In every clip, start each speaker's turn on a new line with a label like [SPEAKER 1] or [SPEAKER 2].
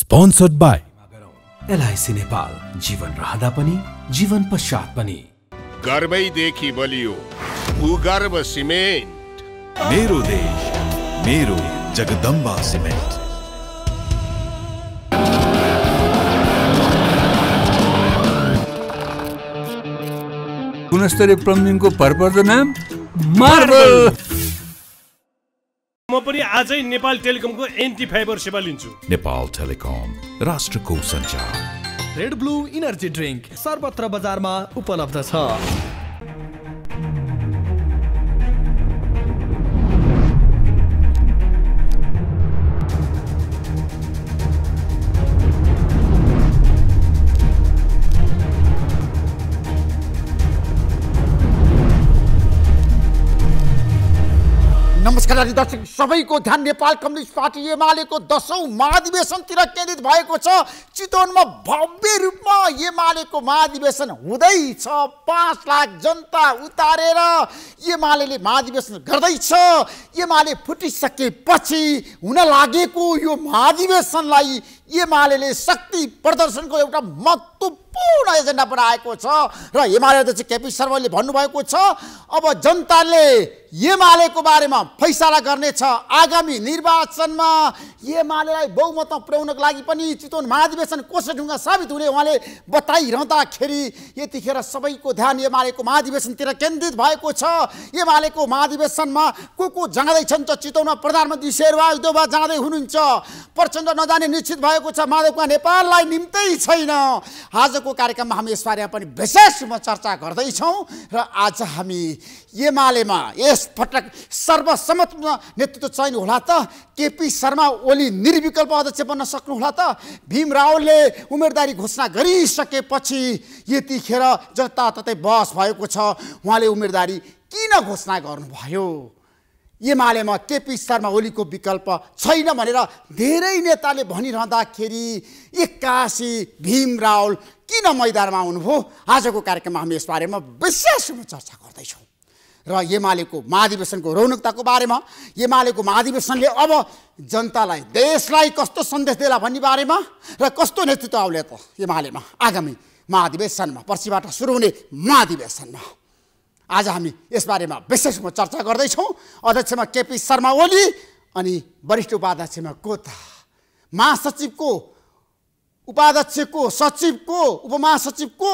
[SPEAKER 1] sponsored by LIC Nepal जीवन रहँदा पनि जीवन पश्चात पनि
[SPEAKER 2] गर्वै गर्वैदेखि बलियो गर्व सिमेन्ट
[SPEAKER 1] मेरो देश मेरो जगदम्बा सिमेन्ट गुणस्तरीय प्लम्बिङको पर्पर्द नाम मार्बल म पनि आजै नेपाल टेलिकमको एन्टी फाइबर सेवा लिन्छु नेपाल टेलिकम राष्ट्रको सञ्चार रेड ब्लू इनर्जी ड्रिङ्क सर्वत्र बजारमा
[SPEAKER 2] उपलब्ध छ
[SPEAKER 1] नमस्कार दर्शक सबैको ध्यान नेपाल कम्युनिस्ट पार्टी एमालेको दसौँ महाधिवेशनतिर केन्द्रित भएको छ चितवनमा भव्य रूपमा एमालेको महाधिवेशन हुँदैछ पाँच लाख जनता उतारेर एमाले महाधिवेशन गर्दैछ एमाले फुटिसकेपछि हुन लागेको यो महाधिवेशनलाई एमाले शक्ति प्रदर्शनको एउटा मत महत्त्वपूर्ण एजेन्डा बनाएको छ र एमाले अध्यक्ष केपी शर्माले भन्नुभएको छ अब जनताले एमालेको बारेमा फैसला गर्नेछ आगामी निर्वाचनमा एमालेलाई बहुमतमा पुर्याउनको लागि पनि चितवन महाधिवेशन ढुङ्गा साबित हुने उहाँले बताइरहँदाखेरि यतिखेर सबैको ध्यान एमालेको महाधिवेशनतिर केन्द्रित भएको छ एमालेको महाधिवेशनमा को को जाँदैछन् त चितवनमा प्रधानमन्त्री शेरबहादुर देवा जाँदै हुनुहुन्छ प्रचण्ड नजाने निश्चित भएको छ कुमार नेपाललाई निम्तै छैन आजको कार्यक्रममा हामी यसबारेमा पनि विशेष रूपमा चर्चा गर्दैछौँ र आज हामी एमालेमा यस पटक सर्वसम्मत नेतृत्व चयन होला त केपी शर्मा ओली निर्विकल्प अध्यक्ष बन्न सक्नु होला त भीम रावलले उम्मेदवारी घोषणा गरिसकेपछि यतिखेर जताततै बहस भएको छ उहाँले उम्मेदवारी किन घोषणा गर्नुभयो एमालेमा केपी शर्मा ओलीको विकल्प छैन भनेर धेरै नेताले भनिरहँदाखेरि एक्कासी भीम रावल किन मैदानमा आउनुभयो आजको कार्यक्रममा हामी यसबारेमा विशेष रूपमा चर्चा गर्दैछौँ र एमालेको महाधिवेशनको रौनकताको बारेमा एमालेको महाधिवेशनले अब जनतालाई देशलाई कस्तो सन्देश देला भन्ने बारेमा र कस्तो नेतृत्व आउले त एमालेमा आगामी महाधिवेशनमा पर्सिबाट सुरु हुने महाधिवेशनमा आज हामी यसबारेमा विशेष रूपमा चर्चा गर्दैछौँ अध्यक्षमा केपी शर्मा ओली अनि वरिष्ठ उपाध्यक्षमा कोता महासचिवको उपाध्यक्षको सचिवको उपमहासचिवको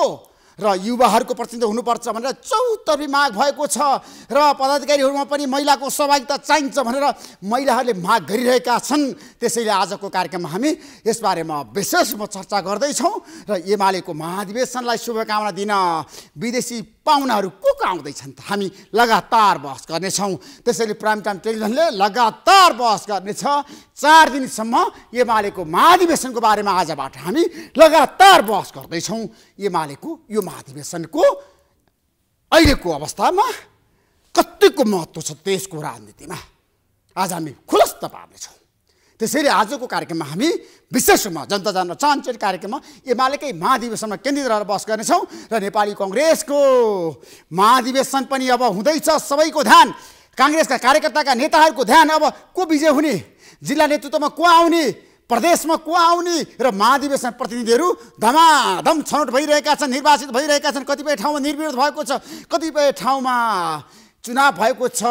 [SPEAKER 1] र युवाहरूको प्रतिनिधित्व हुनुपर्छ भनेर चौतर्फी माग भएको छ र पदाधिकारीहरूमा पनि महिलाको सहभागिता चाहिन्छ भनेर महिलाहरूले माग गरिरहेका छन् त्यसैले आजको कार्यक्रममा हामी यसबारेमा विशेष रूपमा चर्चा गर्दैछौँ र एमालेको महाधिवेशनलाई शुभकामना दिन विदेशी पाहुनाहरू को को आउँदैछन् त हामी लगातार बहस गर्नेछौँ त्यसैले प्राइम टाइम टेलिभिजनले लगातार बहस गर्नेछ चार दिनसम्म एमालेको महाधिवेशनको बारेमा आजबाट हामी लगातार बहस गर्दैछौँ एमालेको यो महाधिवेशनको अहिलेको अवस्थामा कतिको महत्त्व छ देशको राजनीतिमा आज हामी खुलस्त पार्नेछौँ त्यसैले आजको कार्यक्रममा हामी विशेष रूपमा जनता जान्न चाहन्छ कार्यक्रममा एमालेकै महाधिवेशनमा केन्द्रित रहेर बस गर्नेछौँ र नेपाली कङ्ग्रेसको महाधिवेशन पनि अब हुँदैछ सबैको ध्यान काङ्ग्रेसका कार्यकर्ताका नेताहरूको ध्यान अब को विजय हुने जिल्ला नेतृत्वमा को आउने प्रदेशमा को आउने र महाधिवेशन प्रतिनिधिहरू धमाधम छनौट भइरहेका छन् निर्वाचित भइरहेका छन् कतिपय ठाउँमा निर्विरोध भएको छ कतिपय ठाउँमा चुनाव भएको छ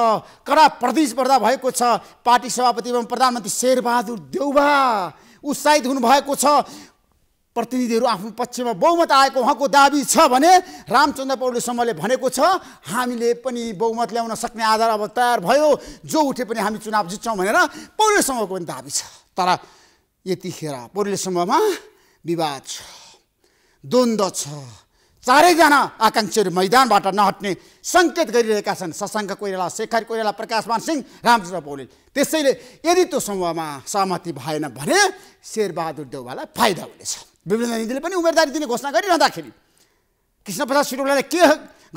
[SPEAKER 1] कडा प्रतिस्पर्धा भएको छ पार्टी सभापति एवं प्रधानमन्त्री शेरबहादुर देउबा उत्साहित हुनुभएको छ प्रतिनिधिहरू आफ्नो पक्षमा बहुमत आएको उहाँको दाबी छ भने रामचन्द्र पौडेलसम्मले भनेको छ हामीले पनि बहुमत ल्याउन सक्ने आधार अब तयार भयो जो उठे पनि हामी चुनाव जित्छौँ भनेर पौडेलसम्मको पनि दाबी छ तर यतिखेर पौडेलसम्ममा विवाद छ द्वन्द्व छ चारैजना आकाङ्क्षीहरू मैदानबाट नहट्ने सङ्केत गरिरहेका छन् सशङ्क कोइराला शेखर कोइराला प्रकाशमान सिंह रामचन्द्र पौडेल त्यसैले यदि त्यो समूहमा सहमति भएन भने शेरबहादुर देउवालाई फाइदा हुनेछ विभिन्न निधिले पनि उम्मेदवारी दिने घोषणा गरिरहँदाखेरि कृष्ण प्रसाद के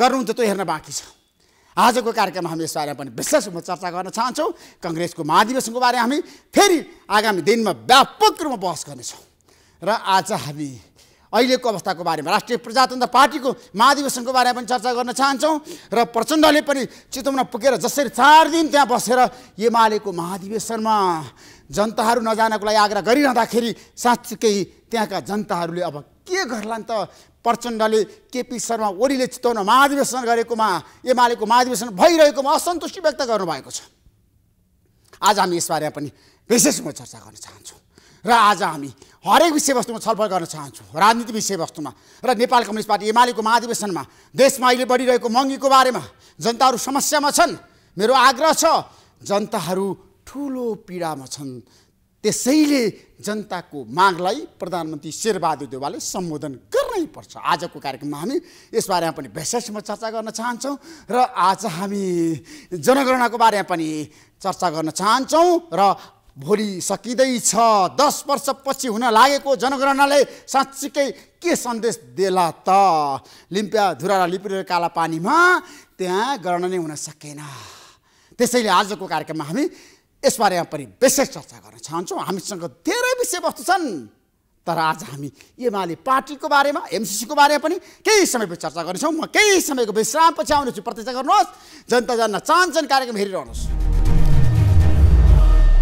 [SPEAKER 1] गर्नुहुन्छ त्यो हेर्न बाँकी छ आजको कार्यक्रममा हामी यसबारेमा पनि विशेष रूपमा चर्चा गर्न चाहन्छौँ कङ्ग्रेसको महाधिवेशनको बारेमा हामी फेरि आगामी दिनमा व्यापक रूपमा बहस गर्नेछौँ र आज हामी अहिलेको अवस्थाको बारेमा राष्ट्रिय प्रजातन्त्र पार्टीको महाधिवेशनको बारेमा पनि चर्चा गर्न चाहन्छौँ र प्रचण्डले पनि चितवन पुगेर जसरी चार दिन त्यहाँ बसेर एमालेको महाधिवेशनमा जनताहरू नजानको लागि आग्रह गरिरहँदाखेरि साँच्चीकै त्यहाँका जनताहरूले अब के गर्लान् त प्रचण्डले केपी शर्मा ओलीले चितवन महाधिवेशन गरेकोमा एमालेको महाधिवेशन भइरहेकोमा असन्तुष्टि व्यक्त गर्नुभएको छ आज हामी यसबारेमा पनि विशेष म चर्चा गर्न चाहन्छौँ र आज हामी हरेक विषयवस्तुमा छलफल गर्न चाहन्छु राजनीति विषयवस्तुमा र नेपाल कम्युनिस्ट पार्टी एमालेको महाधिवेशनमा देशमा अहिले बढिरहेको महँगीको बारेमा जनताहरू समस्यामा छन् मेरो आग्रह छ जनताहरू ठुलो पीडामा छन् त्यसैले जनताको मागलाई प्रधानमन्त्री शेरबहादुर देवालले सम्बोधन गर्नै पर्छ आजको कार्यक्रममा हामी यसबारेमा पनि विशेषमा चर्चा गर्न चाहन्छौँ र आज हामी जनगणनाको बारेमा पनि चर्चा गर्न चाहन्छौँ र भोलि सकिँदैछ दस वर्षपछि हुन लागेको जनगणनाले साँच्चीकै के सन्देश देला त लिम्प्या धुरा लिपिएर काला पानीमा त्यहाँ गणना नै हुन सकेन त्यसैले आजको कार्यक्रममा हामी यसबारेमा पनि विशेष चर्चा गर्न चाहन्छौँ हामीसँग धेरै विषयवस्तु छन् तर आज हामी एमाले पार्टीको बारेमा एमसिसीको बारेमा पनि केही समयको चर्चा गर्नेछौँ म केही समयको विश्रामपछि आउनेछु प्रतीक्षा गर्नुहोस् जनता जान्न चाहन्छन् कार्यक्रम हेरिरहनुहोस्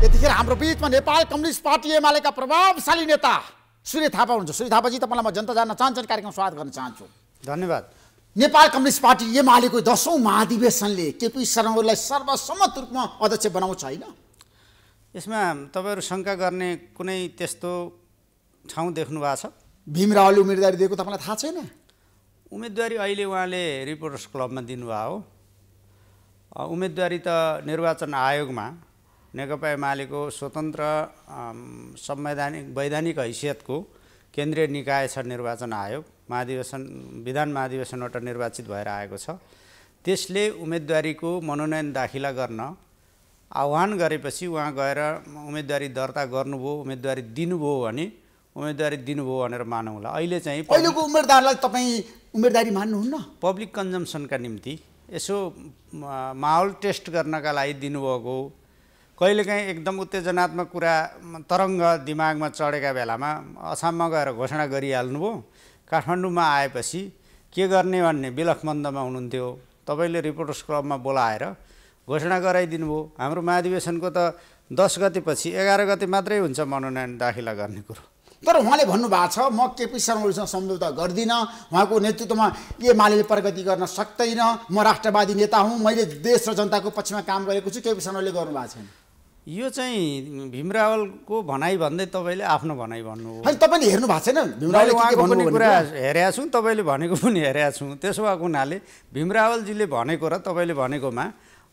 [SPEAKER 1] त्यतिखेर हाम्रो बिचमा नेपाल कम्युनिस्ट पार्टी एमालेका प्रभावशाली नेता सूर्य थापा हुनुहुन्छ सूर्य थापाजी तपाईँलाई म जनता जान्न चाहन्छु कार्यक्रम स्वागत गर्न चाहन्छु धन्यवाद नेपाल कम्युनिस्ट पार्टी एमालेको दसौँ महाधिवेशनले केपी शर्मालाई सर्वसम्मत रूपमा अध्यक्ष
[SPEAKER 2] बनाउँछ होइन यसमा तपाईँहरू शङ्का गर्ने कुनै त्यस्तो ठाउँ देख्नु भएको छ भीमरावले उम्मेदवारी दिएको तपाईँलाई थाहा छैन उम्मेदवारी अहिले उहाँले रिपोर्टर्स क्लबमा दिनुभएको हो उम्मेदवारी त निर्वाचन आयोगमा नेकपा एमालेको स्वतन्त्र संवैधानिक वैधानिक हैसियतको केन्द्रीय निकाय छ निर्वाचन आयोग महाधिवेशन विधान महाधिवेशनबाट निर्वाचित भएर आएको छ त्यसले उम्मेदवारीको मनोनयन दाखिला गर्न आह्वान गरेपछि उहाँ गएर उम्मेदवारी दर्ता गर्नुभयो उम्मेदवारी दिनुभयो भने उम्मेदवारी दिनुभयो भनेर मानौँला अहिले चाहिँ पहिलेको उम्मेदवारलाई तपाईँ उम्मेदवारी मान्नुहुन्न पब्लिक कन्जम्सनका निम्ति यसो माहौल टेस्ट गर्नका लागि दिनुभएको कहिलेकाहीँ एकदम उत्तेजनात्मक कुरा तरङ्ग दिमागमा चढेका बेलामा असाममा गएर घोषणा गरिहाल्नुभयो काठमाडौँमा आएपछि के गर्ने भन्ने विलखमन्दमा हुनुहुन्थ्यो तपाईँले रिपोर्टर्स क्लबमा बोलाएर घोषणा गराइदिनु भयो हाम्रो महाधिवेशनको त दस गतेपछि एघार गति मात्रै हुन्छ मनोनयन दाखिला गर्ने कुरो
[SPEAKER 1] तर उहाँले भन्नुभएको छ म केपी शर्मा ओलीसँग सम्झौता गर्दिनँ उहाँको नेतृत्वमा एमाले प्रगति गर्न सक्दैन म राष्ट्रवादी नेता हुँ मैले देश र जनताको पक्षमा काम गरेको छु केपी शर्माले
[SPEAKER 2] गर्नुभएको छैन यो चाहिँ भीमरावलको भनाइ भन्दै तपाईँले आफ्नो भनाइ भन्नु होइन तपाईँले हेर्नु भएको छैन उहाँको पनि कुरा हेरेका छौँ तपाईँले भनेको पनि हेरेका छौँ त्यसो भएको हुनाले भीमरावलजीले भनेको र तपाईँले भनेकोमा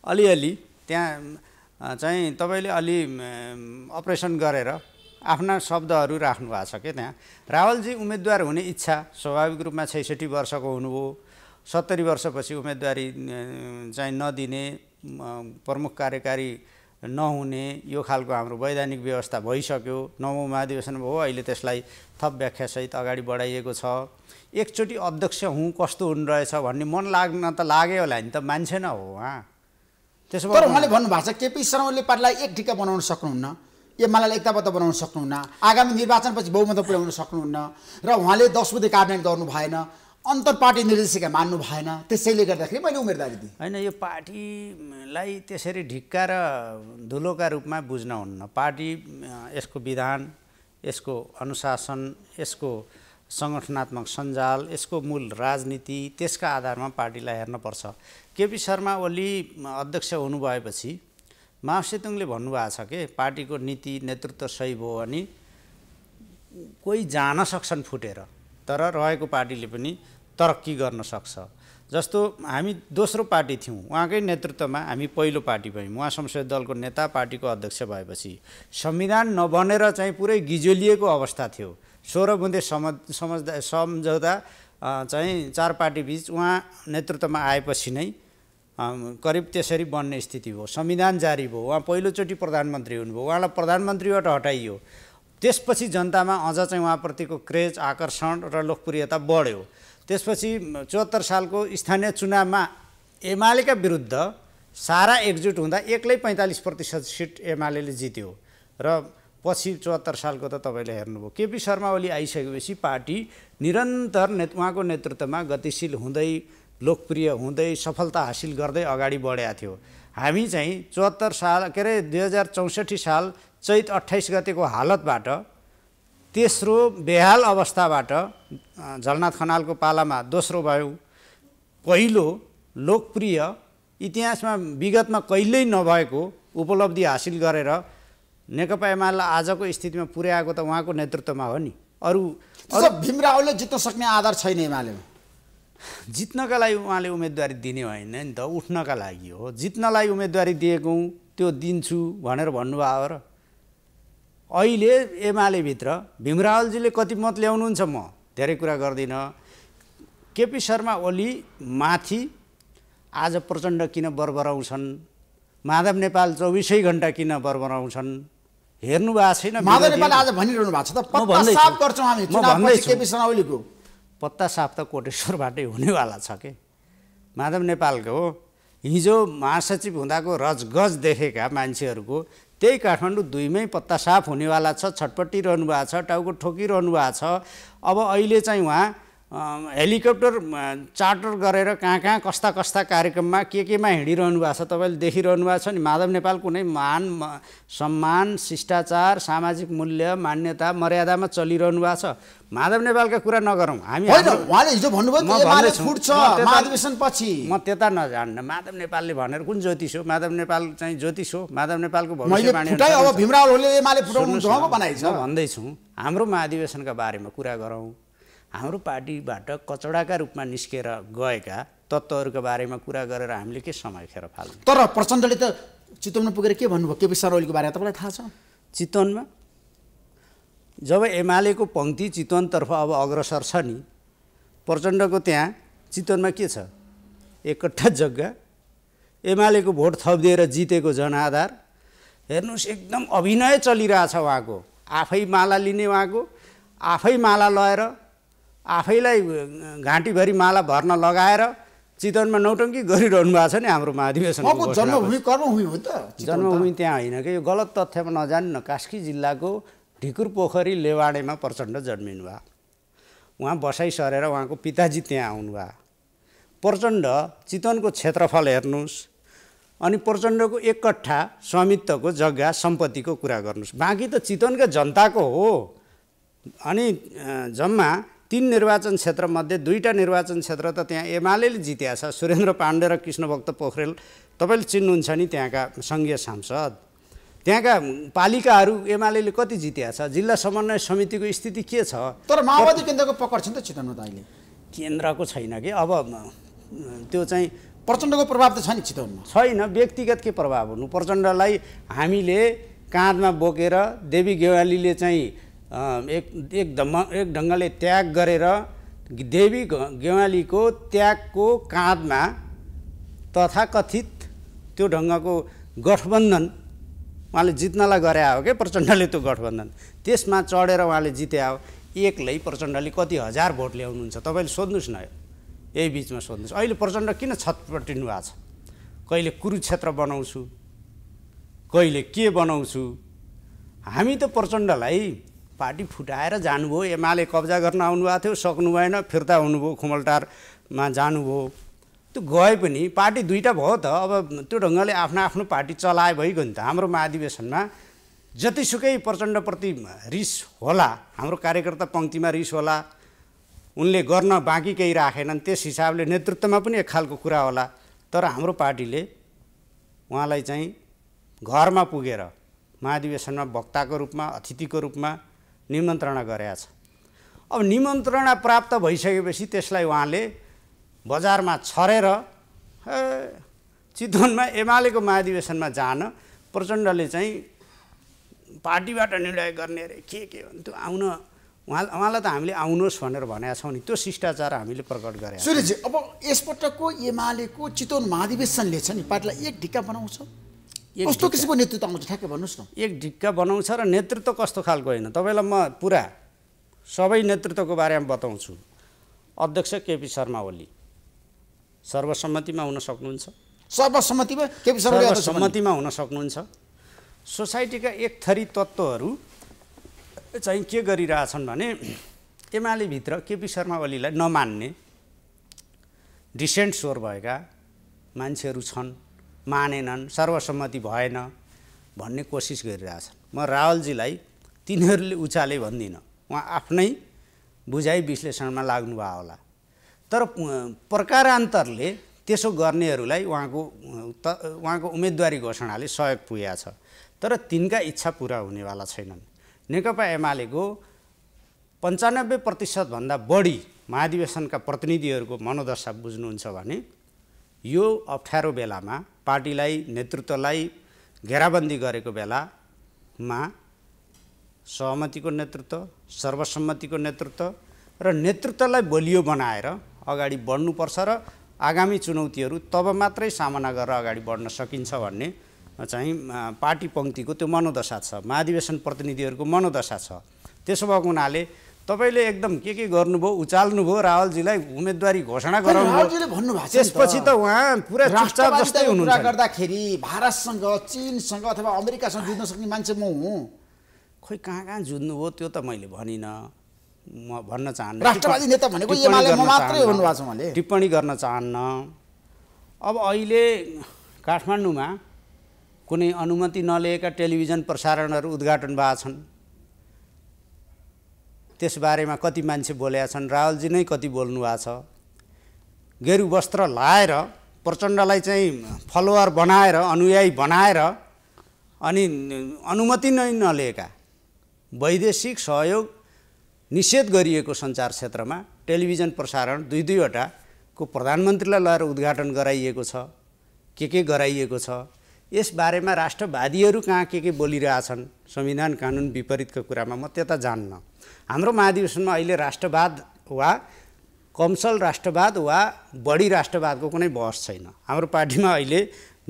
[SPEAKER 2] अलिअलि त्यहाँ चाहिँ तपाईँले अलि अपरेसन गरेर आफ्ना शब्दहरू राख्नु भएको छ क्या त्यहाँ रावलजी उम्मेदवार हुने इच्छा स्वाभाविक रूपमा छैसठी वर्षको हुनुभयो सत्तरी वर्षपछि उम्मेदवारी चाहिँ नदिने प्रमुख कार्यकारी नहुने यो खालको हाम्रो वैधानिक व्यवस्था भइसक्यो नवौँ महाधिवेशन हो अहिले त्यसलाई थप व्याख्यासहित अगाडि बढाइएको छ एकचोटि अध्यक्ष हुँ कस्तो हुनु रहेछ भन्ने मन लाग्न त लाग्यो होला नि त मान्छे न हो उहाँ त्यसो भए उहाँले भन्नुभएको छ केपी
[SPEAKER 1] शर्माले पार्टीलाई एक ढिक्का बनाउन सक्नुहुन्न मलाई एकताबद्ध बनाउन सक्नुहुन्न आगामी निर्वाचनपछि बहुमत पुर्याउन सक्नुहुन्न र उहाँले दस बुधे कार्यान्वयन गर्नु भएन अन्तर पार्टी निर्देशिका मान्नु भएन त्यसैले गर्दाखेरि मैले उम्मेदवारी दिएँ
[SPEAKER 2] होइन यो पार्टीलाई त्यसरी ढिक्का र धुलोका रूपमा बुझ्न हुन्न पार्टी यसको विधान यसको अनुशासन यसको सङ्गठनात्मक सञ्जाल यसको मूल राजनीति त्यसका आधारमा पार्टीलाई हेर्नुपर्छ केपी शर्मा ओली अध्यक्ष हुनुभएपछि सेतुङले भन्नुभएको छ कि पार्टीको नीति नेतृत्व सही भयो अनि कोही जान सक्छन् फुटेर तर रहेको पार्टीले पनि तरक्की गर्न सक्छ जस्तो हामी दोस्रो पार्टी थियौँ उहाँकै नेतृत्वमा हामी पहिलो पार्टी भयौँ उहाँ संसदीय दलको नेता पार्टीको अध्यक्ष भएपछि संविधान नबनेर चाहिँ पुरै गिजोलिएको अवस्था थियो सोह्र बुन्दे समझ सम्झौता चाहिँ चार पार्टीबिच उहाँ नेतृत्वमा आएपछि नै करिब त्यसरी बन्ने स्थिति भयो संविधान जारी भयो उहाँ पहिलोचोटि प्रधानमन्त्री हुनुभयो उहाँलाई प्रधानमन्त्रीबाट हटाइयो त्यसपछि जनतामा अझ चाहिँ उहाँप्रतिको क्रेज आकर्षण र लोकप्रियता बढ्यो त्यसपछि चौहत्तर सालको स्थानीय चुनावमा एमालेका विरुद्ध सारा एकजुट हुँदा एक्लै पैँतालिस प्रतिशत सिट एमाले जित्यो र पछि चौहत्तर सालको त तपाईँले हेर्नुभयो केपी शर्मा ओली आइसकेपछि पार्टी निरन्तर ने उहाँको नेतृत्वमा गतिशील हुँदै लोकप्रिय हुँदै सफलता हासिल गर्दै अगाडि बढेका थियो हामी चाहिँ चौहत्तर साल के अरे दुई हजार चौसठी साल चैत अट्ठाइस गतिको हालतबाट तेस्रो बेहाल अवस्थाबाट झलनाथ खनालको पालामा दोस्रो भयो पहिलो लोकप्रिय इतिहासमा विगतमा कहिल्यै नभएको उपलब्धि हासिल गरेर नेकपा एमाले आजको स्थितिमा पुर्याएको त उहाँको नेतृत्वमा हो नि अरू भीमरावले जित्न सक्ने आधार छैन एमालेमा जित्नका लागि उहाँले उम्मेदवारी दिने होइन नि त उठ्नका लागि हो जित्नलाई उम्मेदवारी दिएको त्यो दिन्छु भनेर भन्नुभयो र अहिले एमालेभित्र भीमरावलजीले कति मत ल्याउनुहुन्छ म धेरै कुरा गर्दिनँ केपी शर्मा ओली माथि आज प्रचण्ड किन बरबराउँछन् माधव नेपाल चौबिसै घन्टा किन बरबराउँछन् हेर्नु भएको छैन माधव नेपाल आज भनिरहनु भएको छ त केपी शर्मा ओलीको पत्ता साफ त कोटेश्वरबाटै हुनेवाला छ कि माधव नेपालको हिजो महासचिव हुँदाको रजगज देखेका मान्छेहरूको त्यही काठमाडौँ दुईमै पत्ता साफ हुनेवाला छ छटपट्टि भएको छ टाउको ठोकिरहनु भएको छ अब अहिले चाहिँ उहाँ हेलिकप्टर चार्टर गरेर कहाँ कहाँ कस्ता कस्ता कार्यक्रममा के केमा हिँडिरहनु भएको छ तपाईँले देखिरहनु भएको छ नि माधव नेपाल कुनै मान सम्मान शिष्टाचार सामाजिक मूल्य मान्यता मर्यादामा चलिरहनु भएको छ माधव नेपालका कुरा नगरौँ हामी उहाँले हिजो भन्नुभयो म त्यता नजान्न माधव नेपालले भनेर कुन ज्योतिष हो माधव नेपाल चाहिँ ज्योतिष हो माधव नेपालको भविष्य भन्दैछु हाम्रो महाधिवेशनका बारेमा कुरा गरौँ हाम्रो पार्टीबाट कचडाका रूपमा निस्केर गएका तत्त्वहरूको बारेमा कुरा गरेर हामीले के समय खेर फाल्नु
[SPEAKER 1] तर प्रचण्डले त चितवन पुगेर के
[SPEAKER 2] भन्नुभयो केपी शर्मा ओलीको बारेमा तपाईँलाई थाहा छ चितवनमा जब एमालेको पङ्क्ति चितवनतर्फ अब अग्रसर छ नि प्रचण्डको त्यहाँ चितवनमा के छ एकट्ठा जग्गा एमालेको भोट थपिदिएर जितेको जनआधार हेर्नुहोस् एकदम अभिनय चलिरहेछ उहाँको आफै माला लिने उहाँको आफै माला लगाएर आफैलाई घाँटीभरि माला भर्न लगाएर चितवनमा नौटङ्की गरिरहनु भएको छ नि हाम्रो महाधिवेशन जन्मभूमि कर्मभूमि हो त जन्मभूमि त्यहाँ होइन कि यो गलत तथ्यमा नजानिन कास्की जिल्लाको ढिकुर पोखरी लेवाडेमा प्रचण्ड जन्मिनु भयो उहाँ बसाइ सरेर उहाँको पिताजी त्यहाँ आउनुभयो प्रचण्ड चितवनको क्षेत्रफल हेर्नुहोस् अनि प्रचण्डको एक कट्ठा स्वामित्वको जग्गा सम्पत्तिको कुरा गर्नुहोस् बाँकी त चितवनका जनताको हो अनि जम्मा तिन निर्वाचन क्षेत्रमध्ये दुईवटा निर्वाचन क्षेत्र त त्यहाँ एमाले जित्या छ सुरेन्द्र पाण्डे र कृष्णभक्त पोखरेल तपाईँले चिन्नुहुन्छ नि त्यहाँका सङ्घीय सांसद त्यहाँका पालिकाहरू एमाले कति जित्या छ जिल्ला समन्वय समितिको स्थिति के छ तर माओवादी केन्द्रको पकड छ नि त चितवनमा त अहिले केन्द्रको छैन कि अब त्यो चाहिँ प्रचण्डको प्रभाव त छ नि चितवनमा छैन व्यक्तिगत के प्रभाव हुनु प्रचण्डलाई हामीले काँधमा बोकेर देवी गेवालीले चाहिँ एक एक धम्म एक ढङ्गले त्याग गरेर देवी गेवालीको त्यागको काँधमा तथाकथित त्यो ढङ्गको गठबन्धन उहाँले जित्नलाई गरे हो क्या प्रचण्डले त्यो गठबन्धन त्यसमा चढेर उहाँले जिते हो एक्लै प्रचण्डले कति हजार भोट ल्याउनुहुन्छ तपाईँले सोध्नुहोस् न यही बिचमा सोध्नुहोस् अहिले प्रचण्ड किन छटपटिनु भएको छ कहिले कुरुक्षेत्र बनाउँछु कहिले के बनाउँछु हामी त प्रचण्डलाई पार्टी फुटाएर जानुभयो एमाले कब्जा गर्न आउनुभएको थियो सक्नु भएन फिर्ता हुनुभयो खुमलटारमा जानुभयो त्यो गए पनि पार्टी दुईवटा भयो त अब त्यो ढङ्गले आफ्नो आफ्नो पार्टी चलाए भइगयो नि त हाम्रो महाधिवेशनमा जतिसुकै प्रचण्डप्रति रिस होला हाम्रो कार्यकर्ता पङ्क्तिमा रिस होला उनले गर्न बाँकी केही राखेनन् त्यस हिसाबले नेतृत्वमा पनि एक खालको कुरा होला तर हाम्रो पार्टीले उहाँलाई चाहिँ घरमा पुगेर महाधिवेशनमा वक्ताको रूपमा अतिथिको रूपमा निमन्त्रणा गरेका छ अब निमन्त्रणा प्राप्त भइसकेपछि त्यसलाई उहाँले बजारमा छरेर चितवनमा एमालेको महाधिवेशनमा जान प्रचण्डले चाहिँ पार्टीबाट निर्णय गर्ने अरे के के त्यो आउन उहाँ उहाँलाई त हामीले आउनुहोस् भनेर भनेका छौँ नि त्यो शिष्टाचार हामीले प्रकट गरेका सूर्यजी अब यसपटकको
[SPEAKER 1] एमालेको चितवन महाधिवेशनले छ नि पार्टीलाई एक ढिक्का बनाउँछ कस्तो किसिमको नेतृत्व
[SPEAKER 2] आउँछ ठ्याक्कै भन्नुहोस् न एक ढिक्का बनाउँछ र नेतृत्व कस्तो खालको होइन तपाईँलाई म पुरा सबै नेतृत्वको बारेमा बताउँछु अध्यक्ष केपी शर्मा ओली सर्वसम्मतिमा हुन सक्नुहुन्छ
[SPEAKER 1] सर्वसम्मतिमा केपी शर्मा सर्वसम्मतिमा
[SPEAKER 2] हुन सक्नुहुन्छ सोसाइटीका एक थरी तत्त्वहरू चाहिँ के गरिरहेछन् भने एमालेभित्र केपी शर्मा ओलीलाई नमान्ने डिसेन्ट स्वर भएका मान्छेहरू छन् मानेनन् सर्वसम्मति भएन भन्ने कोसिस गरिरहेछन् म रावलजीलाई तिनीहरूले उचाले भन्दिनँ उहाँ आफ्नै बुझाइ विश्लेषणमा लाग्नुभयो होला तर प्रकारान्तरले त्यसो गर्नेहरूलाई उहाँको त उहाँको उम्मेदवारी घोषणाले सहयोग पुगेको छ तर तिनका इच्छा पुरा हुनेवाला छैनन् नेकपा एमालेको पन्चानब्बे प्रतिशतभन्दा बढी महाधिवेशनका प्रतिनिधिहरूको मनोदशा बुझ्नुहुन्छ भने यो अप्ठ्यारो बेलामा पार्टीलाई नेतृत्वलाई घेराबन्दी गरेको बेलामा सहमतिको नेतृत्व सर्वसम्मतिको नेतृत्व र नेतृत्वलाई बलियो बनाएर अगाडि बढ्नुपर्छ र आगामी चुनौतीहरू तब मात्रै सामना गरेर अगाडि बढ्न सकिन्छ भन्ने चाहिँ पार्टी पङ्क्तिको त्यो मनोदशा छ महाधिवेशन प्रतिनिधिहरूको मनोदशा छ त्यसो भएको हुनाले तपाईँले एकदम के के गर्नुभयो उचाल्नुभयो रावलजीलाई उम्मेदवारी घोषणा गराउनु त्यसपछि त उहाँ पुरा चुपचाप जस्तै हुनुहुन्छ
[SPEAKER 1] गर्दाखेरि भारतसँग चिनसँग अथवा अमेरिकासँग जुझ्न सक्ने मान्छे म हुँ
[SPEAKER 2] खोइ कहाँ कहाँ जुझ्नुभयो त्यो त मैले भनिनँ म भन्न चाहन्न राष्ट्रवादी नेता भनेको टिप्पणी गर्न चाहन्न अब अहिले काठमाडौँमा कुनै अनुमति नलिएका टेलिभिजन प्रसारणहरू उद्घाटन भएको छन् त्यसबारेमा कति मान्छे बोलेका छन् रावलजी नै कति बोल्नु भएको छ गेरु वस्त्र लाएर प्रचण्डलाई चाहिँ फलोवर बनाएर अनुयायी बनाएर अनि अनुमति नै नलिएका वैदेशिक सहयोग निषेध गरिएको सञ्चार क्षेत्रमा टेलिभिजन प्रसारण दुई दुईवटाको प्रधानमन्त्रीलाई लगाएर उद्घाटन गराइएको छ के के गराइएको छ यसबारेमा राष्ट्रवादीहरू कहाँ के के बोलिरहेछन् संविधान कानुन विपरीतको कुरामा म त्यता जान्न हाम्रो महाधिवेशनमा अहिले राष्ट्रवाद वा कमसल राष्ट्रवाद वा बढी राष्ट्रवादको कुनै बहस छैन हाम्रो पार्टीमा अहिले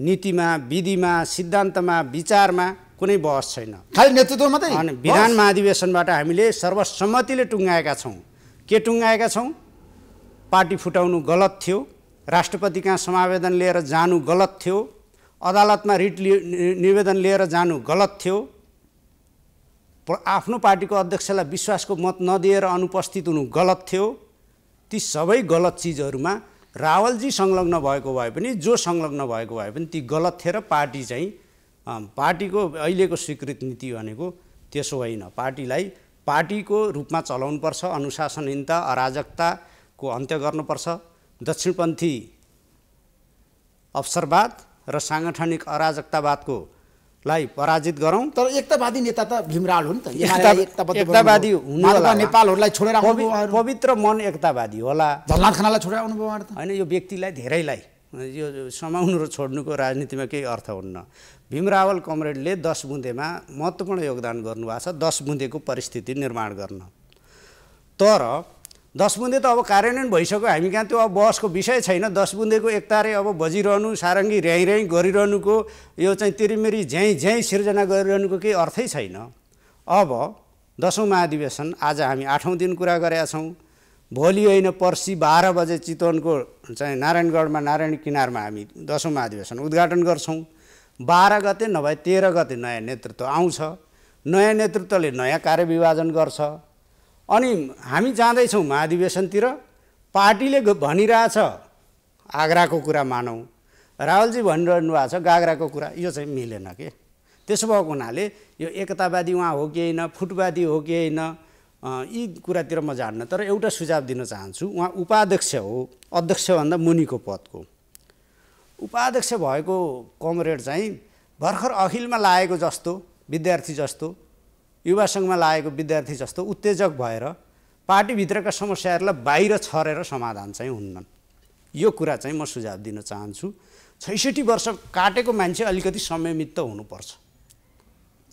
[SPEAKER 2] नीतिमा विधिमा सिद्धान्तमा विचारमा कुनै बहस छैन खालि नेतृत्व मात्रै अनि विधान महाधिवेशनबाट हामीले सर्वसम्मतिले टुङ्गाएका छौँ के टुङ्गाएका छौँ पार्टी फुटाउनु गलत थियो राष्ट्रपति कहाँ समावेदन लिएर जानु गलत थियो अदालतमा रिट निवेदन लिएर जानु गलत थियो आफ्नो पार्टीको अध्यक्षलाई विश्वासको मत नदिएर अनुपस्थित हुनु गलत थियो ती सबै गलत चिजहरूमा रावलजी संलग्न भएको भए पनि जो संलग्न भएको भए पनि ती गलत थिए र पार्टी चाहिँ पार्टीको अहिलेको स्वीकृत नीति भनेको त्यसो होइन पार्टीलाई पार्टीको रूपमा चलाउनुपर्छ अनुशासनहीनता अराजकताको अन्त्य गर्नुपर्छ दक्षिणपन्थी अवसरवाद र साङ्गठनिक अराजकतावादको लाई पराजित गरौँ तर एकतावादी नेता त भीमराल हो नि त एकतावादी नेपालहरूलाई छोडेर पवित्र मन एकतावादी होला झलनाथ खानालाई छोडेर आउनुभयो उहाँहरू त होइन यो व्यक्तिलाई धेरैलाई यो समाउनु र छोड्नुको राजनीतिमा केही अर्थ हुन्न भीमरावल रावल कमरेडले दस बुँदेमा महत्त्वपूर्ण योगदान गर्नुभएको छ दस बुँदेको परिस्थिति निर्माण गर्न तर दस बुन्दे त अब कार्यान्वयन भइसक्यो हामी कहाँ त्यो अब बहसको विषय छैन दस बुन्देको एकतारे अब बजिरहनु सारङ्गी ऱ्याइ गरिरहनुको यो चाहिँ तिरिमिरी झ्याइ झ्याइ सिर्जना गरिरहनुको केही अर्थै छैन अब दसौँ महाधिवेशन आज हामी आठौँ दिन कुरा गरेका छौँ भोलि होइन पर्सि बाह्र बजे चितवनको चाहिँ नारायणगढमा नारायण किनारमा हामी दसौँ महाधिवेशन उद्घाटन गर्छौँ बाह्र गते नभए तेह्र गते नयाँ नेतृत्व आउँछ नयाँ नेतृत्वले नयाँ कार्यविभाजन गर्छ अनि हामी जाँदैछौँ महाधिवेशनतिर पार्टीले भनिरहेछ आग्राको कुरा मानौँ राहुलजी भनिरहनु भएको छ गाग्राको कुरा यो चाहिँ मिलेन के त्यसो भएको हुनाले यो एकतावादी उहाँ हो कि होइन फुटवादी हो कि होइन यी कुरातिर म जान्न तर एउटा सुझाव दिन चाहन्छु उहाँ उपाध्यक्ष हो अध्यक्षभन्दा मुनिको पदको उपाध्यक्ष भएको कमरेड चाहिँ भर्खर अखिलमा लागेको जस्तो विद्यार्थी जस्तो युवा सङ्घमा लागेको विद्यार्थी जस्तो उत्तेजक भएर पार्टीभित्रका समस्याहरूलाई बाहिर छरेर समाधान चाहिँ हुन्नन् यो कुरा चाहिँ म सुझाव दिन चाहन्छु छैसठी वर्ष काटेको मान्छे अलिकति संयमित हुनुपर्छ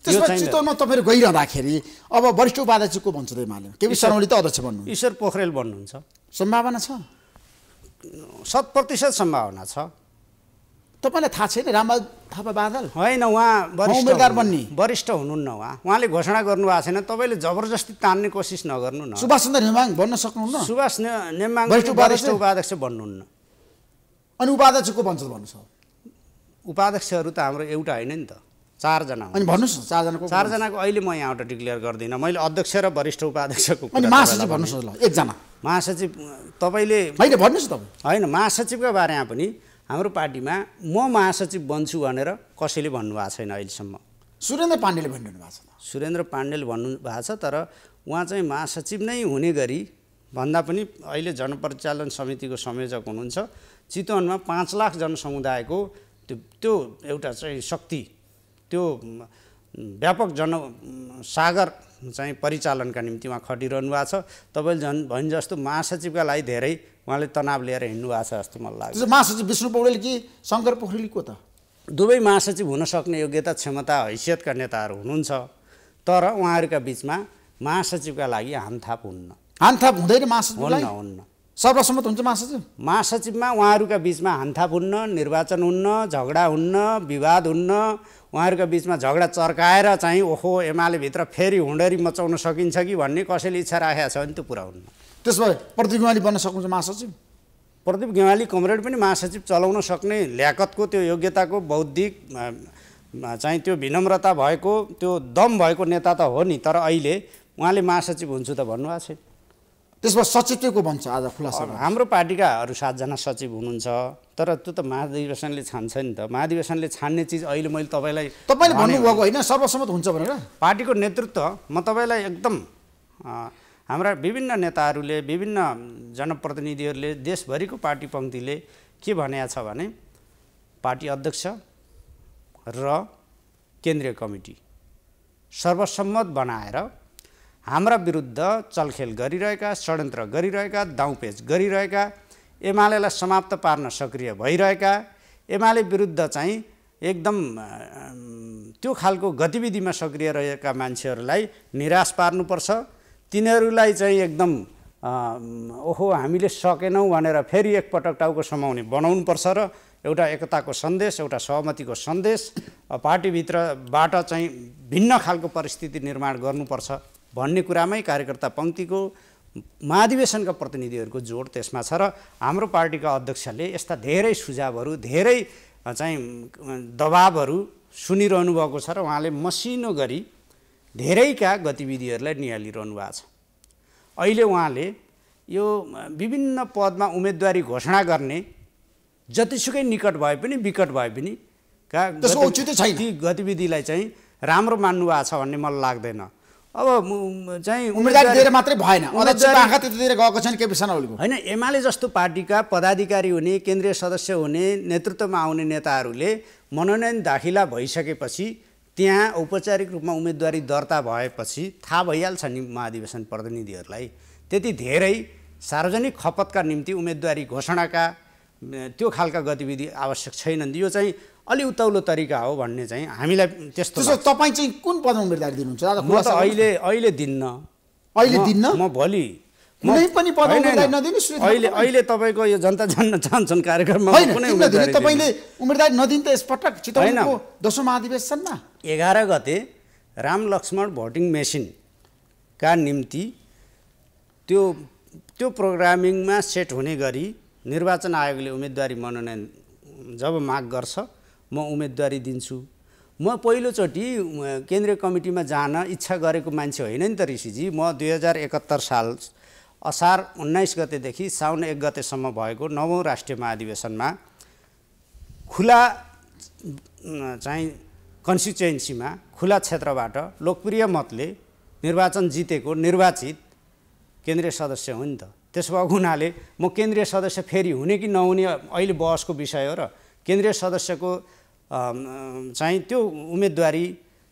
[SPEAKER 2] त्यसपछि चितवनमा तपाईँहरू गइरहँदाखेरि अब वरिष्ठ उपाध्यक्ष को भन्छु एमाले के शर्माले त अध्यक्ष भन्नु ईश्वर पोखरेल भन्नुहुन्छ सम्भावना छ शत प्रतिशत सम्भावना छ तपाईँलाई थाहा छैन रामबहादुर थापा बादल होइन उहाँ उम्मेदवार बन्ने वरिष्ठ हुनुहुन्न उहाँ उहाँले घोषणा गर्नुभएको छैन तपाईँले जबरजस्ती तान्ने कोसिस नगर्नु न सुभाष
[SPEAKER 1] चन्द्र नेमाङ बन्न सक्नुहुन्न सुभाष नेमाङ वरिष्ठ
[SPEAKER 2] उपाध्यक्ष बन्नुहुन्न अनि उपाध्यक्ष को भन्छ भन्नुहोस् उपाध्यक्षहरू त हाम्रो एउटा होइन नि त चारजना अनि भन्नुहोस् न चारजनाको चारजनाको अहिले म यहाँबाट डिक्लेयर गर्दिनँ मैले अध्यक्ष र वरिष्ठ उपाध्यक्षको अनि महासचिव भन्नुहोस् ल एकजना महासचिव तपाईँले होइन भन्नुहोस् त होइन महासचिवको बारेमा पनि हाम्रो पार्टीमा म महासचिव बन्छु भनेर कसैले भन्नुभएको छैन अहिलेसम्म सुरेन्द्र पाण्डेले भनिरहनु भएको छ सुरेन्द्र पाण्डेले भन्नुभएको छ तर उहाँ चाहिँ महासचिव नै हुने गरी भन्दा पनि अहिले जनपरिचालन समितिको संयोजक हुनुहुन्छ चितवनमा पाँच लाख जनसमुदायको त्यो त्यो एउटा चाहिँ शक्ति त्यो व्यापक जन सागर चाहिँ परिचालनका निम्ति उहाँ खटिरहनु भएको छ तपाईँले झन् भन् जस्तो महासचिवका लागि धेरै उहाँले तनाव लिएर हिँड्नु भएको छ जस्तो मलाई लाग्छ महासचिव विष्णु पौडेल कि शङ्कर पोखरेल को त दुवै महासचिव हुन सक्ने योग्यता क्षमता हैसियतका नेताहरू हुनुहुन्छ तर उहाँहरूका बिचमा महासचिवका लागि हानथाप हुन्न हानथाप हुँदैन महासचिव हुन्न हुन्न सर्वसम्मत हुन्छ महासचिव महासचिवमा उहाँहरूका बिचमा हानथाप हुन्न निर्वाचन हुन्न झगडा हुन्न विवाद हुन्न उहाँहरूको बिचमा झगडा चर्काएर चाहिँ ओहो एमालेभित्र फेरि हुँडरी मचाउन सकिन्छ कि भन्ने कसैले इच्छा राखेको छ भने त्यो पुरा हुन्न त्यसो भए प्रदीप गेवाली बन्न सक्नुहुन्छ महासचिव प्रदीप गेवाली कमरेड पनि महासचिव चलाउन सक्ने ल्याकतको त्यो योग्यताको बौद्धिक चाहिँ त्यो विनम्रता भएको त्यो दम भएको नेता त हो नि तर अहिले उहाँले महासचिव हुन्छु त भन्नुभएको छैन त्यसमा सचिवको भन्छ आज खुलासा हाम्रो पार्टीका पार्टीकाहरू सातजना सचिव हुनुहुन्छ तर त्यो त महाधिवेशनले छान्छ नि त महाधिवेशनले छान्ने चिज अहिले मैले तपाईँलाई तपाईँले भन्नुभएको होइन सर्वसम्मत हुन्छ भनेर पार्टीको नेतृत्व म तपाईँलाई एकदम हाम्रा विभिन्न नेताहरूले विभिन्न जनप्रतिनिधिहरूले देशभरिको पार्टी पङ्क्तिले के भनेको छ भने पार्टी अध्यक्ष र केन्द्रीय कमिटी सर्वसम्मत बनाएर हाम्रा विरुद्ध चलखेल गरिरहेका षड्यन्त्र गरिरहेका दाउपेच गरिरहेका एमालेलाई समाप्त पार्न सक्रिय भइरहेका एमाले विरुद्ध चाहिँ एकदम त्यो खालको गतिविधिमा सक्रिय रहेका मान्छेहरूलाई निराश पार्नुपर्छ तिनीहरूलाई चाहिँ एकदम ओहो हामीले सकेनौँ भनेर फेरि एकपटक टाउको समाउने बनाउनुपर्छ र एउटा एकताको सन्देश एउटा सहमतिको सन्देश पार्टीभित्रबाट चाहिँ भिन्न खालको परिस्थिति निर्माण गर्नुपर्छ भन्ने कुरामै कार्यकर्ता पङ्क्तिको महाधिवेशनका प्रतिनिधिहरूको जोड त्यसमा छ र हाम्रो पार्टीका अध्यक्षले यस्ता धेरै सुझावहरू धेरै चाहिँ दबावहरू सुनिरहनु भएको छ र उहाँले मसिनो गरी धेरैका गतिविधिहरूलाई निहालिरहनु भएको छ अहिले उहाँले यो विभिन्न पदमा उम्मेदवारी घोषणा गर्ने जतिसुकै निकट भए पनि विकट भए पनि का गतिविधिलाई चाहिँ राम्रो मान्नु भएको छ भन्ने मलाई लाग्दैन अब चाहिँ दिएर मात्रै भएन गएको छैन केपी ओलीको होइन एमाले जस्तो पार्टीका पदाधिकारी हुने केन्द्रीय सदस्य हुने नेतृत्वमा आउने नेताहरूले मनोनयन दाखिला भइसकेपछि त्यहाँ औपचारिक रूपमा उम्मेदवारी दर्ता भएपछि थाहा भइहाल्छ नि महाधिवेशन प्रतिनिधिहरूलाई त्यति धेरै सार्वजनिक खपतका निम्ति उम्मेदवारी घोषणाका त्यो खालका गतिविधि आवश्यक छैनन् यो चाहिँ अलि उताउलो तरिका हो भन्ने चाहिँ हामीलाई त्यस्तो
[SPEAKER 1] तपाईँ चाहिँ कुन पदमा उम्मेदवारी दिनुहुन्छ अहिले
[SPEAKER 2] अहिले दिन्न अहिले दिन्न म भोलि
[SPEAKER 1] पनि अहिले अहिले
[SPEAKER 2] तपाईँको यो जनता जान्न चाहन्छन् कार्यक्रममा तपाईँले
[SPEAKER 1] उम्मेदवारी नदिन त यसपटक होइन दोस्रो महाधिवेशनमा
[SPEAKER 2] एघार गते राम लक्ष्मण भोटिङ मेसिनका निम्ति त्यो त्यो प्रोग्रामिङमा सेट हुने गरी निर्वाचन आयोगले उम्मेदवारी मनोनयन जब माग गर्छ म उम्मेदवारी दिन्छु म पहिलोचोटि केन्द्रीय कमिटीमा जान इच्छा गरेको मान्छे होइन नि त ऋषिजी म दुई हजार एकात्तर साल असार उन्नाइस गतेदेखि साउन एक गतेसम्म भएको नवौँ राष्ट्रिय महाधिवेशनमा खुला चाहिँ कन्स्टिचुएन्सीमा खुला क्षेत्रबाट लोकप्रिय मतले निर्वाचन जितेको निर्वाचित केन्द्रीय सदस्य हो नि त त्यसो भएको हुनाले म केन्द्रीय सदस्य फेरि हुने कि नहुने अहिले बहसको विषय हो र केन्द्रीय सदस्यको चाहिँ त्यो उम्मेदवारी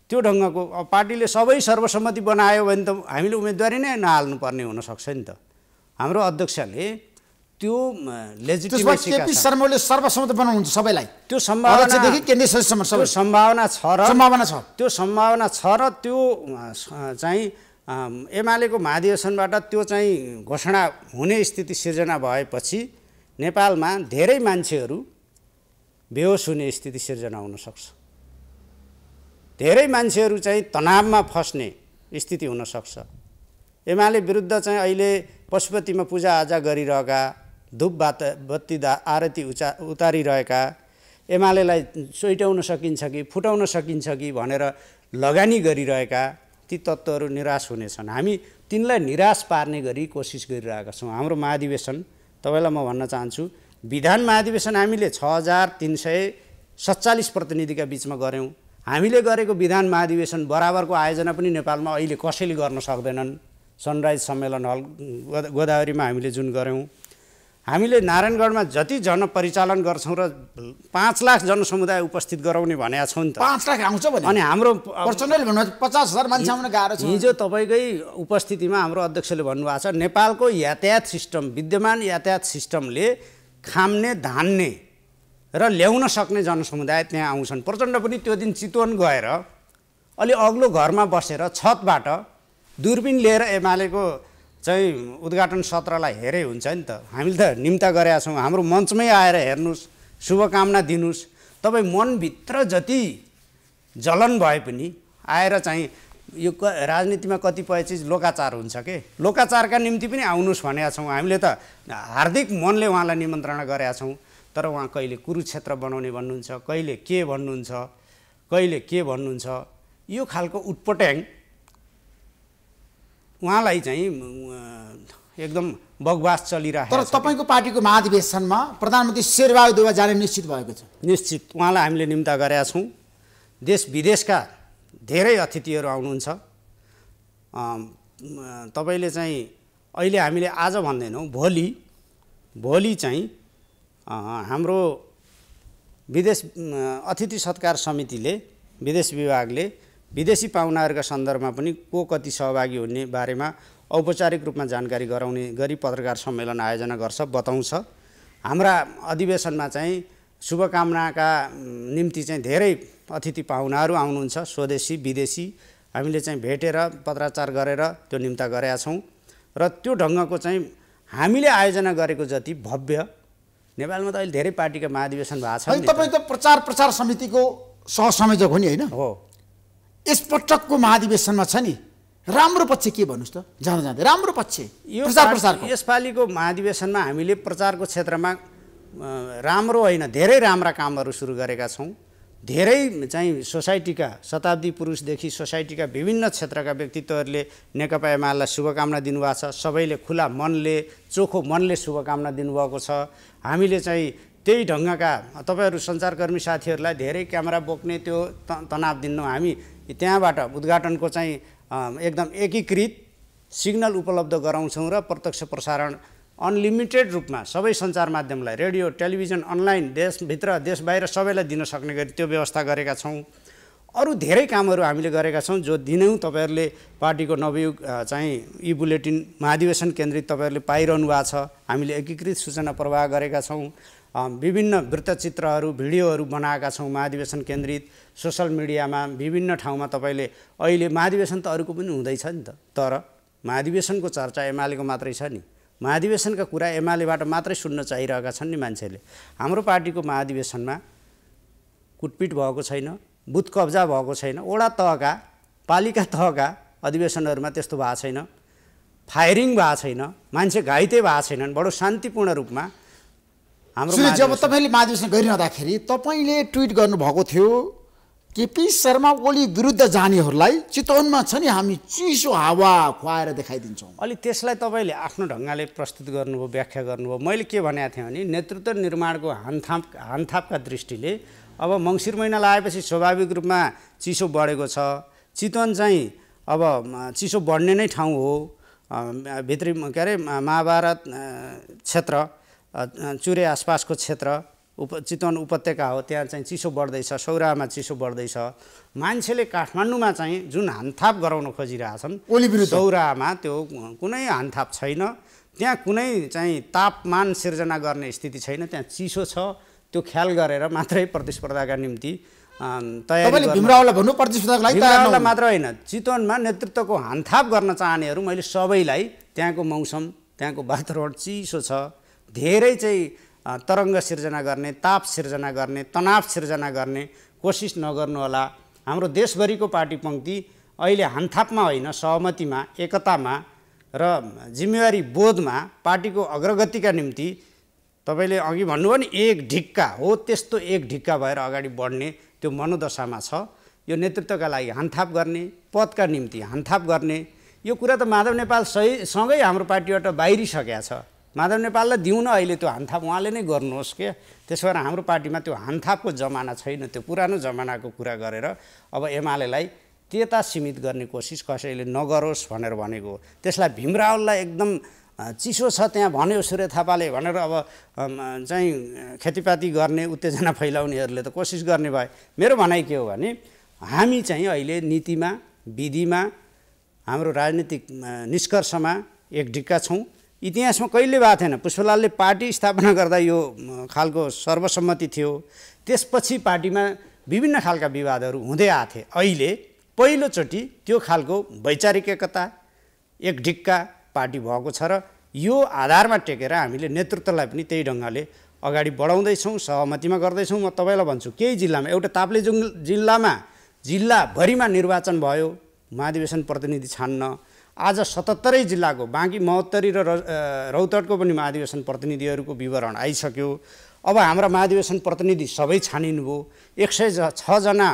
[SPEAKER 2] त्यो ढङ्गको पार्टीले सबै सर्वसम्मति बनायो भने त हामीले उम्मेदवारी नै नहाल्नुपर्ने हुनसक्छ नि त हाम्रो अध्यक्षले त्यो केपी शर्माले
[SPEAKER 1] बनाउनुहुन्छ सबैलाई त्यो सम्भावना केन्द्रीय सम्भावना छ र सम्भावना छ
[SPEAKER 2] त्यो सम्भावना छ र त्यो चाहिँ एमालेको महाधिवेशनबाट त्यो चाहिँ घोषणा हुने स्थिति सिर्जना भएपछि नेपालमा धेरै मान्छेहरू बेहोस हुने स्थिति सिर्जना हुनसक्छ धेरै मान्छेहरू चाहिँ तनावमा फस्ने स्थिति हुनसक्छ एमाले विरुद्ध चाहिँ अहिले पशुपतिमा पूजाआजा गरिरहेका धुप बात बत्ती दा आरती उचा उतारिरहेका एमालेलाई सोइट्याउन सकिन्छ कि फुटाउन सकिन्छ कि भनेर लगानी गरिरहेका ती तत्त्वहरू निराश हुनेछन् हामी तिनलाई निराश पार्ने गरी कोसिस गरिरहेका छौँ हाम्रो महाधिवेशन तपाईँलाई म भन्न चाहन्छु विधान महाधिवेशन हामीले छ हजार तिन सय सत्तालिस प्रतिनिधिका बिचमा गऱ्यौँ हामीले गरेको विधान महाधिवेशन बराबरको आयोजना पनि नेपालमा अहिले कसैले गर्न सक्दैनन् सनराइज सम्मेलन हल गोदावरीमा हामीले जुन गऱ्यौँ हामीले नारायणगढमा जति जनपरिचालन गर्छौँ र पाँच लाख जनसमुदाय उपस्थित गराउने भनेका छौँ नि त पाँच लाख आउँछ अनि हाम्रो पर्सनल पचास हजार मान्छे आउन गाह्रो छ हिजो तपाईँकै उपस्थितिमा हाम्रो अध्यक्षले भन्नुभएको छ नेपालको यातायात सिस्टम विद्यमान यातायात सिस्टमले खाम्ने धान्ने र ल्याउन सक्ने जनसमुदाय त्यहाँ आउँछन् प्रचण्ड पनि त्यो दिन चितवन गएर अलि अग्लो घरमा बसेर छतबाट दुर्बिन लिएर एमालेको चाहिँ उद्घाटन सत्रलाई हेरे हुन्छ नि त हामीले त निम्ता गरेका छौँ हाम्रो मञ्चमै आएर हेर्नुहोस् शुभकामना दिनुहोस् तपाईँ मनभित्र जति जलन भए पनि आएर चाहिँ यो क राजनीतिमा कतिपय चिज लोकाचार हुन्छ के लोकाचारका निम्ति पनि आउनुहोस् भनेका छौँ हामीले त हार्दिक मनले उहाँलाई निमन्त्रणा गरेका छौँ तर उहाँ कहिले कुरुक्षेत्र बनाउने भन्नुहुन्छ कहिले के भन्नुहुन्छ कहिले के भन्नुहुन्छ यो खालको उटपट्याङ उहाँलाई चाहिँ एकदम बगवास चलिरहेको तर तपाईँको पार्टीको महाधिवेशनमा प्रधानमन्त्री शेरबहादुर जाने निश्चित भएको छ निश्चित उहाँलाई हामीले निम्ता गरेका छौँ देश विदेशका धेरै अतिथिहरू आउनुहुन्छ तपाईँले चाहिँ अहिले हामीले आज भन्दैनौँ भोलि भोलि चाहिँ हाम्रो विदेश अतिथि सत्कार समितिले विदेश विभागले विदेशी पाहुनाहरूका सन्दर्भमा पनि को कति सहभागी हुने बारेमा औपचारिक रूपमा जानकारी गराउने गरी पत्रकार सम्मेलन आयोजना गर्छ बताउँछ हाम्रा अधिवेशनमा चाहिँ शुभकामनाका निम्ति चाहिँ धेरै अतिथि पाहुनाहरू आउनुहुन्छ स्वदेशी विदेशी हामीले चाहिँ भेटेर पत्राचार गरेर त्यो निम्ता गरेका छौँ र त्यो ढङ्गको चाहिँ हामीले आयोजना गरेको जति भव्य नेपालमा त अहिले धेरै पार्टीका महाधिवेशन भएको छ तपाईँ त प्रचार प्रसार समितिको
[SPEAKER 1] सहसंयोजक हो नि होइन हो
[SPEAKER 2] यसपटकको महाधिवेशनमा छ नि राम्रो पक्ष के भन्नुहोस् त जाँदा जाँदै राम्रो पक्ष यो प्रचार यसपालिको महाधिवेशनमा हामीले प्रचारको क्षेत्रमा राम्रो होइन धेरै राम्रा कामहरू सुरु गरेका छौँ धेरै चाहिँ सोसाइटीका शताब्दी पुरुषदेखि सोसाइटीका विभिन्न क्षेत्रका व्यक्तित्वहरूले नेकपा एमालेलाई शुभकामना दिनुभएको छ सबैले खुला मनले चोखो मनले शुभकामना दिनुभएको छ हामीले चाहिँ त्यही ढङ्गका तपाईँहरू सञ्चारकर्मी साथीहरूलाई धेरै क्यामेरा बोक्ने त्यो तनाव दिन्नौँ हामी त्यहाँबाट उद्घाटनको चाहिँ एकदम एकीकृत सिग्नल उपलब्ध गराउँछौँ र प्रत्यक्ष प्रसारण अनलिमिटेड रूपमा सबै सञ्चार माध्यमलाई रेडियो टेलिभिजन अनलाइन देशभित्र देश बाहिर सबैलाई दिन सक्ने गरी त्यो व्यवस्था गरेका छौँ अरू धेरै कामहरू हामीले गरेका छौँ जो दिनौँ तपाईँहरूले पार्टीको नवयुग चाहिँ यी बुलेटिन महाधिवेशन केन्द्रित तपाईँहरूले पाइरहनु भएको छ हामीले एकीकृत सूचना प्रवाह गरेका छौँ विभिन्न वृत्तचित्रहरू भिडियोहरू बनाएका छौँ महाधिवेशन केन्द्रित सोसल मिडियामा विभिन्न ठाउँमा तपाईँले अहिले महाधिवेशन त अरूको पनि हुँदैछ नि त तर महाधिवेशनको चर्चा एमालेको मात्रै छ नि महाधिवेशनका कुरा एमालेबाट मात्रै सुन्न चाहिरहेका छन् नि मान्छेले हाम्रो पार्टीको महाधिवेशनमा कुटपिट भएको छैन बुथ कब्जा भएको छैन वडा तहका पालिका तहका अधिवेशनहरूमा त्यस्तो भएको छैन फायरिङ भएको छैन मान्छे घाइते भएको छैनन् बडो शान्तिपूर्ण रूपमा हाम्रो जब तपाईँले महाधिवेशन गरिरहँदाखेरि
[SPEAKER 1] तपाईँले ट्विट गर्नुभएको थियो केपी शर्मा ओली विरुद्ध जानेहरूलाई चितवनमा छ नि हामी चिसो
[SPEAKER 2] हावा खुवाएर देखाइदिन्छौँ अलि त्यसलाई तपाईँले आफ्नो ढङ्गले प्रस्तुत गर्नुभयो व्याख्या गर्नुभयो मैले के भनेको थिएँ भने नेतृत्व निर्माणको हानथाप हानथापका दृष्टिले अब मङ्सिर महिना लगाएपछि स्वाभाविक रूपमा चिसो बढेको छ चितवन चाहिँ अब चिसो बढ्ने नै ठाउँ हो भित्री के अरे महाभारत क्षेत्र चुरे आसपासको क्षेत्र उप चितवन उपत्यका हो त्यहाँ चाहिँ चिसो बढ्दैछ सौरामा चिसो बढ्दैछ मान्छेले काठमाडौँमा चाहिँ जुन हानथाप गराउन खोजिरहेछन् सौरामा त्यो कुनै हानथाप छैन त्यहाँ कुनै चाहिँ तापमान सिर्जना गर्ने स्थिति छैन त्यहाँ चिसो छ त्यो ख्याल गरेर मात्रै प्रतिस्पर्धाका निम्ति तयारी मात्र होइन चितवनमा नेतृत्वको हानथाप गर्न चाहनेहरू मैले सबैलाई त्यहाँको मौसम त्यहाँको वातावरण चिसो छ धेरै चाहिँ तरङ्ग सिर्जना गर्ने ताप सिर्जना गर्ने तनाव सिर्जना गर्ने कोसिस नगर्नुहोला हाम्रो देशभरिको पार्टी पङ्क्ति अहिले हान्थापमा होइन सहमतिमा एकतामा र जिम्मेवारी बोधमा पार्टीको अग्रगतिका निम्ति तपाईँले अघि भन्नुभयो नि एक ढिक्का हो त्यस्तो एक ढिक्का भएर अगाडि बढ्ने त्यो मनोदशामा छ यो नेतृत्वका लागि हान्थाप गर्ने पदका निम्ति हान्थाप गर्ने यो कुरा त माधव नेपाल सही सँगै हाम्रो पार्टीबाट बाहिरिसकेका छ माधव नेपाललाई दिउँ न अहिले त्यो हानथाप उहाँले नै गर्नुहोस् क्या त्यसो भएर हाम्रो पार्टीमा त्यो हानथापको जमाना छैन त्यो पुरानो जमानाको कुरा गरेर अब एमालेलाई त्यता सीमित गर्ने कोसिस कसैले नगरोस् भनेर भनेको त्यसलाई भीमरावललाई एकदम चिसो छ त्यहाँ भन्यो सूर्य थापाले भनेर अब चाहिँ खेतीपाती गर्ने उत्तेजना फैलाउनेहरूले त कोसिस गर्ने भए मेरो भनाइ के हो भने हामी चाहिँ अहिले नीतिमा विधिमा हाम्रो राजनीतिक निष्कर्षमा एक ढिक्का छौँ इतिहासमा कहिले भएको थिएन पुष्पलालले पार्टी स्थापना गर्दा यो खालको सर्वसम्मति थियो त्यसपछि पार्टीमा विभिन्न खालका विवादहरू हुँदै आएको थिए अहिले पहिलोचोटि त्यो खालको वैचारिक एकता एक ढिक्का पार्टी भएको छ र यो आधारमा टेकेर हामीले नेतृत्वलाई पनि त्यही ढङ्गले अगाडि बढाउँदैछौँ सहमतिमा गर्दैछौँ म तपाईँलाई भन्छु केही जिल्लामा एउटा ताप्लेजुङ जिल्लामा जिल्लाभरिमा निर्वाचन भयो महाधिवेशन प्रतिनिधि छान्न आज सतहत्तरै जिल्लाको बाँकी महोत्तरी र रौतहटको पनि महाधिवेशन प्रतिनिधिहरूको विवरण आइसक्यो अब हाम्रा महाधिवेशन प्रतिनिधि सबै छानिनुभयो एक सय छजना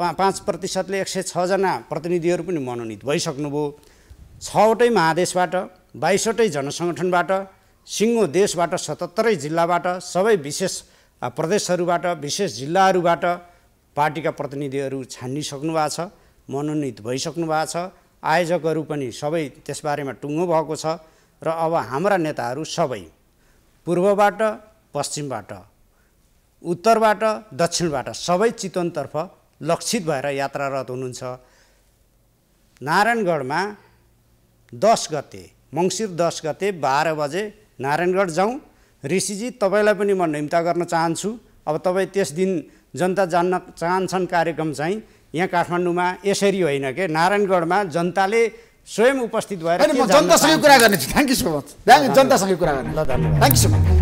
[SPEAKER 2] पा पाँच प्रतिशतले एक सय छजना प्रतिनिधिहरू पनि मनोनित भइसक्नुभयो छवटै महादेशबाट बाइसवटै जनसङ्गठनबाट सिङ्गो देशबाट सतहत्तरै जिल्लाबाट सबै विशेष प्रदेशहरूबाट विशेष जिल्लाहरूबाट पार्टीका प्रतिनिधिहरू छानिसक्नु भएको छ मनोनित भइसक्नु भएको छ आयोजकहरू पनि सबै त्यसबारेमा टुङ्गो भएको छ र अब हाम्रा नेताहरू सबै पूर्वबाट पश्चिमबाट उत्तरबाट दक्षिणबाट सबै चितवनतर्फ लक्षित भएर यात्रारत हुनुहुन्छ नारायणगढमा दस गते मङ्सिर दस गते बाह्र बजे नारायणगढ जाउँ ऋषिजी तपाईँलाई पनि म निम्ता गर्न चाहन्छु अब तपाईँ त्यस दिन जनता जान्न चाहन्छन् कार्यक्रम चाहिँ यहाँ काठमाडौँमा यसरी होइन के नारायणगढमा जनताले स्वयं उपस्थित भएर जनतासँग कुरा गर्नेछु थ्याङ्क यू सो मच जनतासँग कुरा गर्ने ल धन्यवाद thank you so much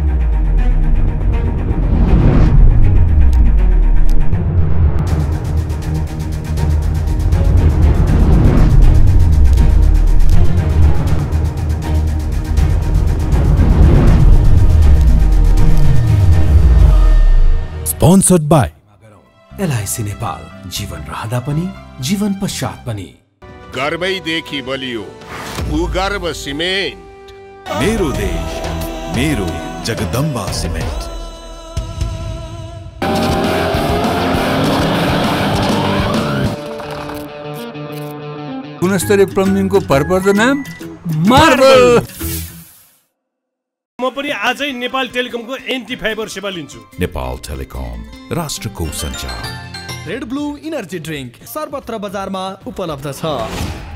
[SPEAKER 1] sponsored by LIC Nepal जीवन रहँदा पनि जीवन पश्चात पनि
[SPEAKER 2] गर्वैदेखि बलियो भूगर्भ सिमेन्ट मेरो देश मेरो
[SPEAKER 1] जगदम्बा सिमेन्ट
[SPEAKER 2] गुणस्तरीय प्लम्बिङको भरपर्दो नाम मार्बल
[SPEAKER 1] म पनि आजै नेपाल टेलिकमको एन्टी फाइबर सेवा लिन्छु नेपाल
[SPEAKER 2] टेलिकम राष्ट्रको सञ्चार
[SPEAKER 1] रेड ब्लू इनर्जी ड्रिङ्क सर्वत्र बजारमा उपलब्ध छ